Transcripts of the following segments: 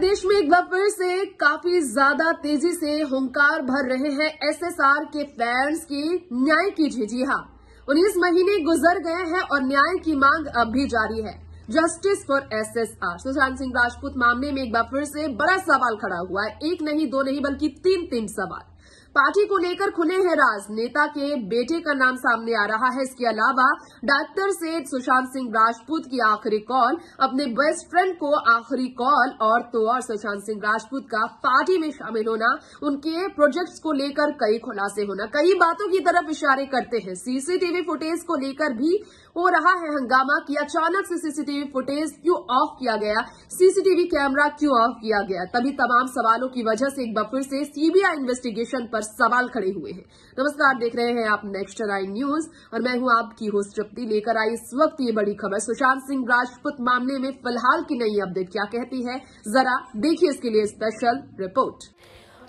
प्रदेश में एक बार फिर से काफी ज्यादा तेजी से हंकार भर रहे हैं एसएसआर के फैंस की न्याय की जी हाँ उन्नीस महीने गुजर गए हैं और न्याय की मांग अब भी जारी है justice for SSR Sushant Singh Rajput मामले में एक बार फिर से बड़ा सवाल खड़ा हुआ है एक नहीं दो नहीं बल्कि तीन तीन सवाल पार्टी को लेकर खुले हैं राज नेता के बेटे का नाम सामने आ रहा है इसके अलावा डॉक्टर से सुशांत सिंह राजपूत की आखिरी कॉल अपने बेस्ट फ्रेंड को आखिरी कॉल और तो और सुशांत सिंह राजपूत का पार्टी में शामिल होना उनके प्रोजेक्ट्स को लेकर कई खुलासे होना कई बातों की तरफ इशारे करते हैं सीसीटीवी फुटेज को लेकर भी हो रहा है हंगामा कि अचानक से सीसीटीवी फुटेज क्यों ऑफ किया गया सीसीटीवी कैमरा क्यों ऑफ किया गया तभी तमाम सवालों की वजह से एक बार फिर से सीबीआई इन्वेस्टिगेशन पर पर सवाल खड़े हुए हैं नमस्कार देख रहे हैं आप नेक्स्ट नाइन न्यूज और मैं हूं आपकी होस्ट तृप्ति लेकर आई इस वक्त ये बड़ी खबर सुशांत सिंह राजपूत मामले में फिलहाल की नई अपडेट क्या कहती है जरा देखिए इसके लिए special report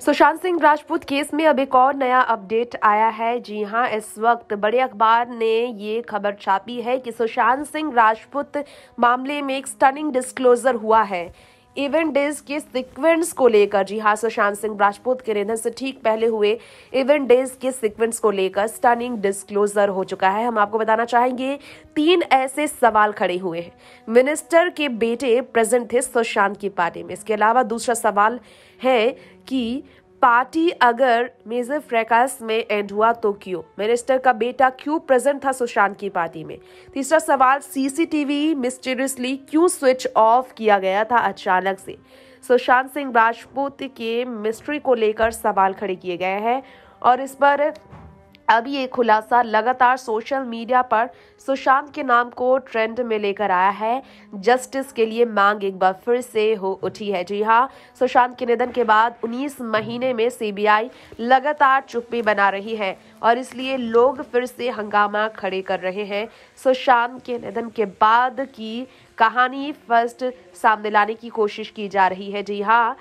Sushant Singh Rajput case में अब एक और नया अपडेट आया है जी हां इस वक्त बड़े अखबार ने ये खबर छापी है कि सुशांत सिंह राजपूत मामले में एक स्टनिंग डिस्क्लोजर हुआ है इवेंट डेज के सीक्वेंस को लेकर जी हाँ सुशांत सिंह राजपूत के निधन से ठीक पहले हुए इवेंट डेज के सीक्वेंस को लेकर स्टनिंग डिस्क्लोजर हो चुका है हम आपको बताना चाहेंगे तीन ऐसे सवाल खड़े हुए हैं मिनिस्टर के बेटे प्रेजेंट थे सुशांत की पार्टी में इसके अलावा दूसरा सवाल है कि पार्टी अगर मेजर फ्रैकास में एंड हुआ तो क्यों मिनिस्टर का बेटा क्यों प्रेजेंट था सुशांत की पार्टी में तीसरा सवाल सीसीटीवी मिस्टीरियसली क्यों स्विच ऑफ किया गया था अचानक से सुशांत सिंह राजपूत के मिस्ट्री को लेकर सवाल खड़े किए गए हैं और इस पर अब ये खुलासा लगातार सोशल मीडिया पर सुशांत के नाम को ट्रेंड में लेकर आया है जस्टिस के लिए मांग एक बार फिर से हो उठी है जी हाँ सुशांत के निधन के बाद 19 महीने में सीबीआई लगातार चुप्पी बना रही है और इसलिए लोग फिर से हंगामा खड़े कर रहे हैं सुशांत के निधन के बाद की कहानी फर्स्ट सामने लाने की कोशिश की जा रही है जी हाँ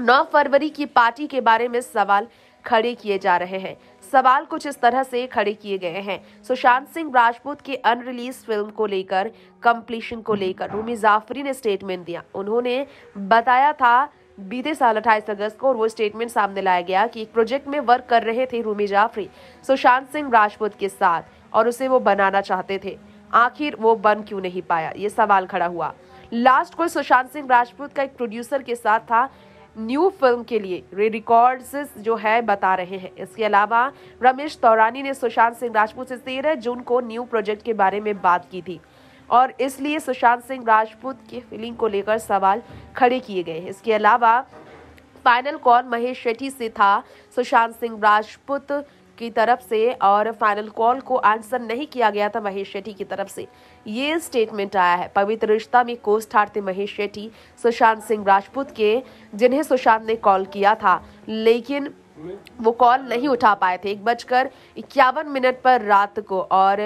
नौ फरवरी की पार्टी के बारे में सवाल खड़े किए जा रहे हैं सवाल कुछ इस तरह से खड़े किए गए हैं सुशांत सिंह राजपूत की अनरिलीज फिल्म को लेकर कंप्लीशन को लेकर रूमी जाफरी ने स्टेटमेंट दिया उन्होंने बताया था बीते साल अट्ठाईस अगस्त को और वो स्टेटमेंट सामने लाया गया कि एक प्रोजेक्ट में वर्क कर रहे थे रूमी जाफरी सुशांत सिंह राजपूत के साथ और उसे वो बनाना चाहते थे आखिर वो बन क्यों नहीं पाया ये सवाल खड़ा हुआ लास्ट कोई सुशांत सिंह राजपूत का एक प्रोड्यूसर के साथ था न्यू फिल्म के लिए रिकॉर्ड जो है बता रहे हैं इसके अलावा रमेश तौरानी ने सुशांत सिंह राजपूत से तेरह जून को न्यू प्रोजेक्ट के बारे में बात की थी और इसलिए सुशांत सिंह राजपूत की फीलिंग को लेकर सवाल खड़े किए गए हैं इसके अलावा फाइनल कौन महेश शेट्टी से था सुशांत सिंह राजपूत की तरफ से और फाइनल कॉल को आंसर नहीं किया गया था महेश शेट्टी की तरफ से ये स्टेटमेंट आया है पवित्र रिश्ता में कोच थे महेश शेट्टी सुशांत सिंह राजपूत के जिन्हें सुशांत ने कॉल किया था लेकिन वो कॉल नहीं उठा पाए थे एक बजकर इक्यावन मिनट पर रात को और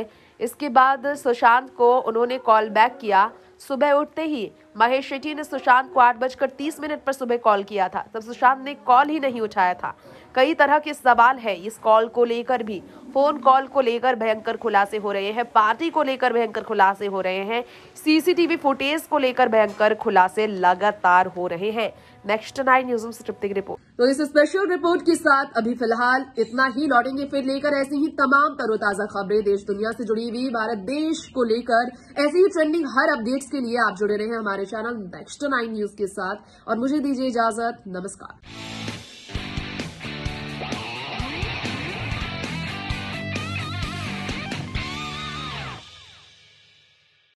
इसके बाद सुशांत को उन्होंने कॉल बैक किया सुबह उठते ही महेश शेट्टी ने सुशांत को आठ बजकर तीस मिनट पर सुबह कॉल किया था तब सुशांत ने कॉल ही नहीं उठाया था कई तरह के सवाल है इस कॉल को लेकर भी फोन कॉल को लेकर भयंकर खुलासे हो रहे हैं पार्टी को लेकर भयंकर खुलासे हो रहे हैं सीसीटीवी फुटेज को लेकर भयंकर खुलासे लगातार हो रहे हैं नेक्स्ट नाइन न्यूज में तृप्ति की रिपोर्ट तो इस स्पेशल रिपोर्ट के साथ अभी फिलहाल इतना ही लौटेंगे फिर लेकर ऐसी ही तमाम तरोताजा खबरें देश दुनिया से जुड़ी हुई भारत देश को लेकर ऐसी ही ट्रेंडिंग हर अपडेट्स के लिए आप जुड़े रहे हमारे चैनल नेक्स्ट नाइन न्यूज के साथ और मुझे दीजिए इजाजत नमस्कार